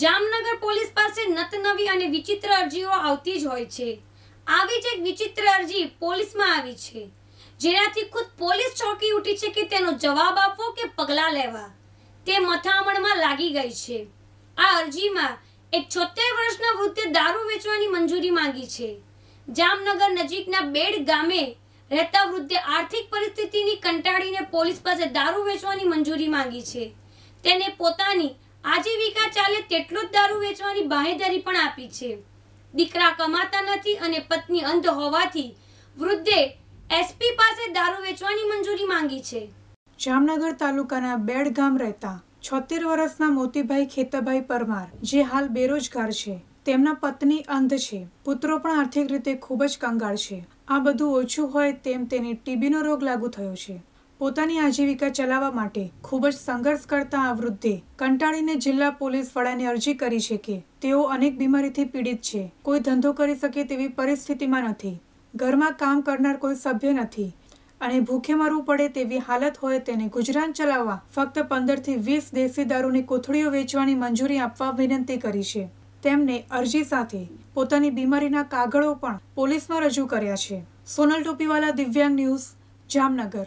Jamnagar police પાસે નતનવી અને વિચિત્ર અરજીઓ આવતી જ હોય છે આવી જ એક વિચિત્ર અરજી પોલીસમાં આવી છે જેનાથી ખુદ પોલીસ ચોકી ઉઠી છે કે તેનો જવાબ આપવો કે પગલાં લેવા તે મથામણમાં લાગી ગઈ છે આ અરજીમાં એક છોતેર વર્ષના વૃદ્ધે દારૂ વેચવાની મંજૂરી માંગી છે જામનગર નજીકના બેડ ગામે રહેતા વૃદ્ધે આર્થિક પરિસ્થિતિની કંટાળીને પોલીસ પાસે દારૂ વેચવાની મંજૂરી માંગી છે તેને પોતાની આજીવિકા ચાલે તેટલો જ દારૂ વેચવાની બાહેધરી પણ આપી છે દીકરા કમાતા નથી અને પત્ની અંધ હોવાથી વૃદ્ધે એસપી પાસે દારૂ વેચવાની મંજૂરી માંગી છે જામનગર તાલુકાના બેડ ગામ રહેતા છોતેર વર્ષના મોતીભાઈ ખેતાભાઈ પરમાર જે હાલ બેરોજગાર છે તેમના પત્ની અંધ છે પુત્રો પણ આર્થિક રીતે ખૂબ જ કંગાળ છે આ બધું ઓછું હોય તેમ તેને ટીબીનો રોગ લાગુ થયો છે પોતાની આજીવિકા ચલાવવા માટે ખૂબ જ સંઘર્ષ કરતા આ વૃદ્ધે કંટાળીને જિલ્લા પોલીસ વડાને અરજી કરી છે કે તેઓ અનેક બીમારીથી પીડિત છે કોઈ ધંધો કરી શકે તેવી પરિસ્થિતિમાં નથી ઘરમાં કામ કરનાર કોઈ સભ્ય નથી અને ભૂખે મરવું પડે તેવી હાલત હોય તેને ગુજરાન ચલાવવા ફક્ત પંદરથી વીસ દેશી દારૂની કોથળીઓ વેચવાની મંજૂરી આપવા વિનંતી કરી છે તેમને અરજી સાથે પોતાની બીમારીના કાગળો પણ પોલીસમાં રજૂ કર્યા છે સોનલ ટોપીવાલા દિવ્યાંગ ન્યૂઝ જામનગર